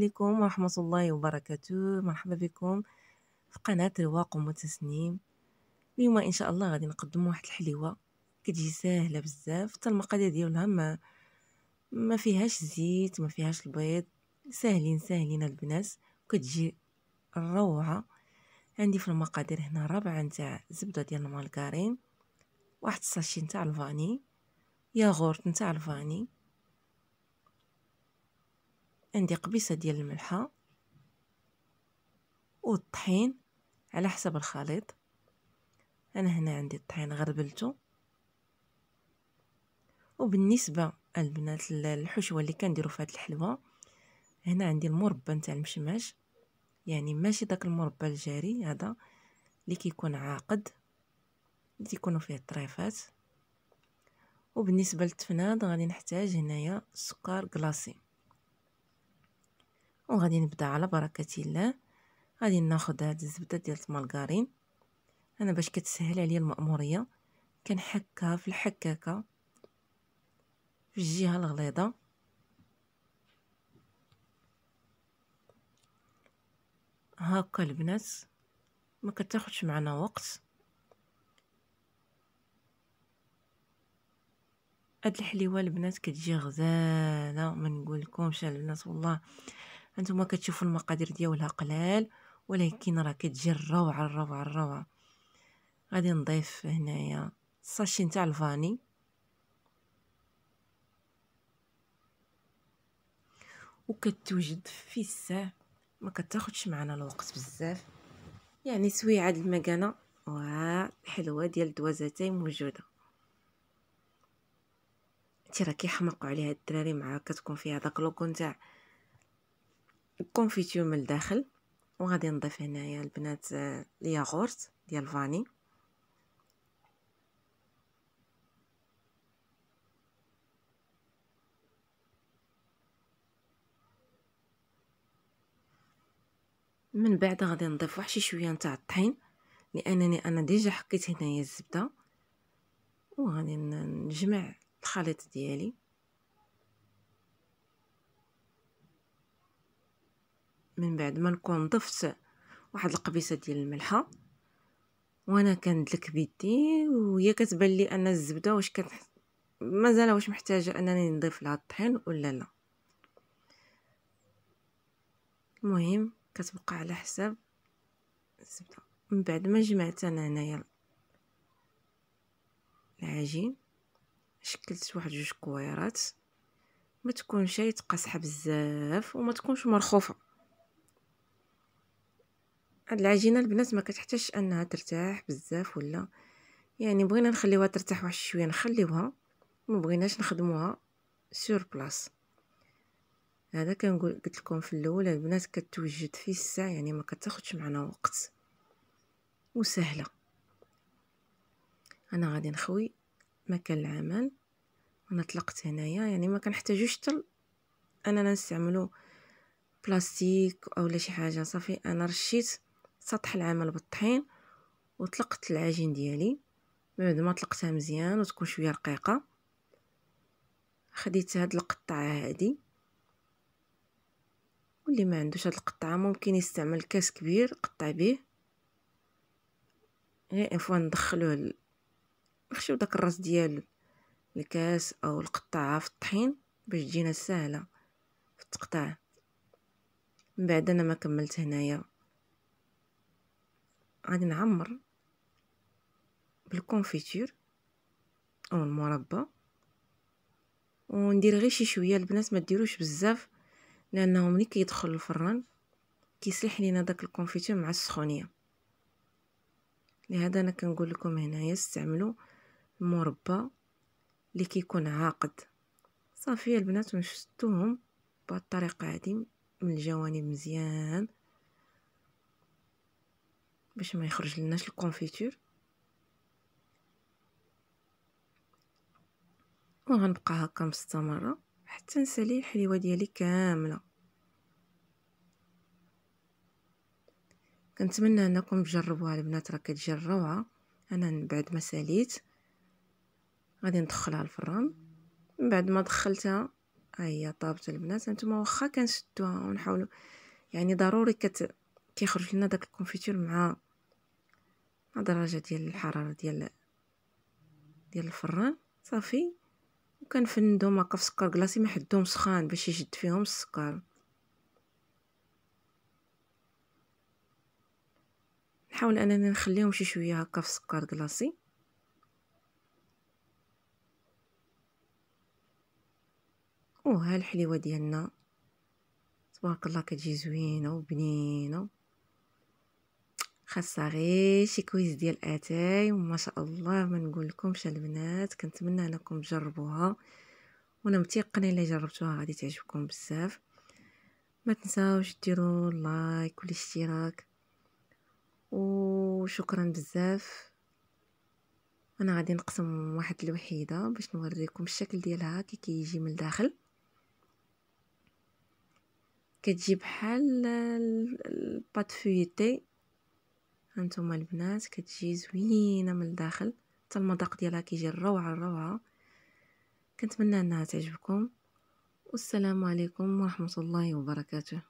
عليكم ورحمة الله وبركاته مرحبا بكم في قناة رواق وتسنيم اليوم إن شاء الله غادي نقدم واحد الحليوة كتجي ساهلة بزاف حتى المقادير ديالها ما ما فيهاش زيت ما فيهاش البيض ساهلين ساهلين البنات وكتجي روعة عندي في المقادير هنا ربعة نتاع زبدة ديال المارغرين واحد الساشي نتاع الفاني ياغورت نتاع الفاني عندي قبيصة ديال الملحة والطحين على حسب الخليط انا هنا عندي الطحين غربلته وبالنسبه البنات الحشوه اللي كان في هاد الحلوه هنا عندي المربى نتاع المشماش يعني ماشي داك المربى الجاري هذا اللي كيكون عاقد اللي تيكونوا فيه الطريفات وبالنسبه للتفناد غادي نحتاج هنايا سكر كلاصي وغادي نبدا على بركه الله غادي ناخذ هذه الزبده ديال المارغرين انا باش كتسهل عليا المأموريه كنحكها في الحكاكه في الجهه الغليظه هاكا البنات ما كتاخذش معنا وقت هاد الحليوه البنات كتجي غزاله ما نقول لكمش البنات والله هانتوما كتشوفوا المقادير ديالها قلال ولكن راه كتجي الروعه الروعه الروعه غادي نضيف هنايا الساشي نتاع الفاني وكتوجد في الساع ما كتاخذش معنا الوقت بزاف يعني سويعه عاد المكانه حلوه ديال الدوازاتاي موجوده انت راه كيحماقوا عليها الدراري مع كتكون فيها داك لوكو نتاع الكونفيتيو من الداخل وغادي نضيف هنايا البنات آه، الياغورت ديال الفاني من بعد غادي نضيف واحد شي شويه نتاع الطحين لانني انا ديجا حكيت هنايا الزبده وغادي نجمع الخليط ديالي من بعد ما نكون ضفت واحد القبيصه ديال الملحه وانا كندلك بيدي وهي كتبان لي ان الزبده واش كت مازال واش محتاجه انني نضيف لها الطحين ولا لا المهم كتبقى على حساب الزبده من بعد ما جمعت انا هنايا العجين شكلت واحد جوج كويرات ما تكونش يتقاسحه بزاف وما تكونش مرخوفه هاد العجينه البنات ما كتحتاجش انها ترتاح بزاف ولا يعني بغينا نخليوها ترتاح واحد شويه نخليوها ما بغيناش نخدموها سور بلاص هذا كنقول قلت لكم في الاول البنات كتوجد في الساعه يعني ما كتاخذش معنا وقت وسهله انا غادي نخوي مكان العمل انا طلقت هنايا يعني ما كنحتاجوش حتى اننا نستعملو بلاستيك اولا شي حاجه صافي انا رشيت سطح العمل بالطحين وطلقت العجين ديالي بعد ما طلقتها مزيان وتكون شويه رقيقه خديت هاد القطعه هادي واللي ما عندوش هاد القطعه ممكن يستعمل كاس كبير قطع به غير فوا ندخلوه نخشيو داك الراس ديال الكاس او القطعه في الطحين باش تجينا سهله في التقطاع من بعد انا ما كملت هنايا غادي نعمر بالكونفيتور او المربى وندير غير شي شويه البنات ما ديروش بزاف لانه ملي كيدخل الفران كيسلح لينا داك الكونفيتور مع السخونيه لهذا انا كنقول لكم هنايا استعملوا المربى اللي كيكون عاقد صافي البنات ونشتوهم بهاد الطريقه هذه من الجوانب مزيان باش ما يخرج لناش الكونفيتور وغنبقى هكا مستمره حتى نسالي الحليوه ديالي كامله كنتمنى انكم تجربوها البنات راه كتجي روعه انا من بعد ما ساليت غادي ندخلها الفران من بعد ما دخلتها ها هي طابت البنات انتما واخا كنشدوها ونحاولوا يعني ضروري كت كيخرج لنا داك الكونفيتور مع مع درجه ديال الحراره ديال ديال الفران صافي وكنفندهم هكا في سكر كلاصي ما حدهم سخان باش يجد فيهم السكر نحاول انني نخليهم شي شويه هكا في سكر كلاصي وها الحليوه ديالنا تبارك الله كتجي زوينه وبنينه خاصها غير شي كويس ديال اتاي وما شاء الله ما نقول لكمش البنات كنتمنى انكم تجربوها وانا متيقنه الا جربتوها غادي تعجبكم بزاف ما تنساوش ديروا لايك والاشتراك وشكرا بزاف انا غادي نقسم واحد الوحيده باش نوريكم الشكل ديالها كي كيجي من الداخل كتجي بحال الباتفويتي هانتوما البنات كتجي زوينه من الداخل حتى المذاق ديالها كيجي الروعه الروعه كنتمنى انها تعجبكم والسلام عليكم ورحمه الله وبركاته